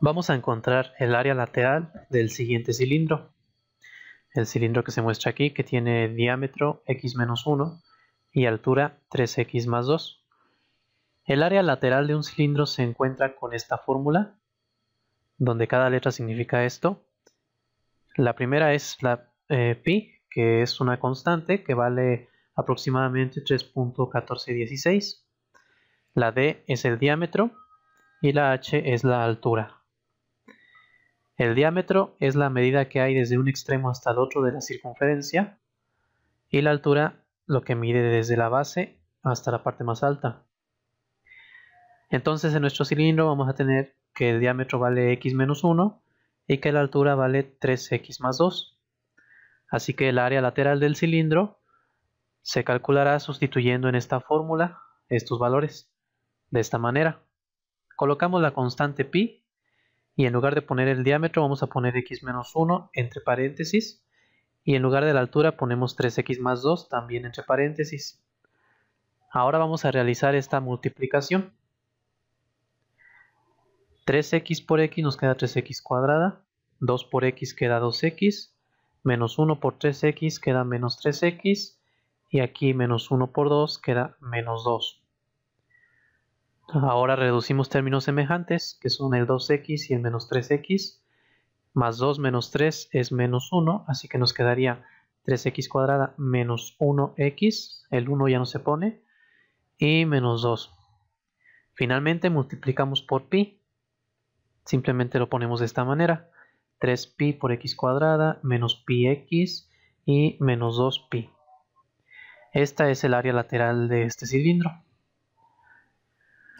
Vamos a encontrar el área lateral del siguiente cilindro. El cilindro que se muestra aquí, que tiene diámetro x-1 menos y altura 3x más 2. El área lateral de un cilindro se encuentra con esta fórmula, donde cada letra significa esto. La primera es la eh, pi, que es una constante que vale aproximadamente 3.1416. La d es el diámetro y la h es la altura. El diámetro es la medida que hay desde un extremo hasta el otro de la circunferencia y la altura lo que mide desde la base hasta la parte más alta. Entonces en nuestro cilindro vamos a tener que el diámetro vale x menos 1 y que la altura vale 3x más 2. Así que el área lateral del cilindro se calculará sustituyendo en esta fórmula estos valores. De esta manera, colocamos la constante pi y en lugar de poner el diámetro vamos a poner x menos 1 entre paréntesis y en lugar de la altura ponemos 3x más 2 también entre paréntesis. Ahora vamos a realizar esta multiplicación. 3x por x nos queda 3x cuadrada, 2 por x queda 2x, menos 1 por 3x queda menos 3x y aquí menos 1 por 2 queda menos 2. Ahora reducimos términos semejantes, que son el 2x y el menos 3x. Más 2 menos 3 es menos 1, así que nos quedaría 3x cuadrada menos 1x. El 1 ya no se pone. Y menos 2. Finalmente multiplicamos por pi. Simplemente lo ponemos de esta manera. 3pi por x cuadrada menos pi x y menos 2pi. Esta es el área lateral de este cilindro.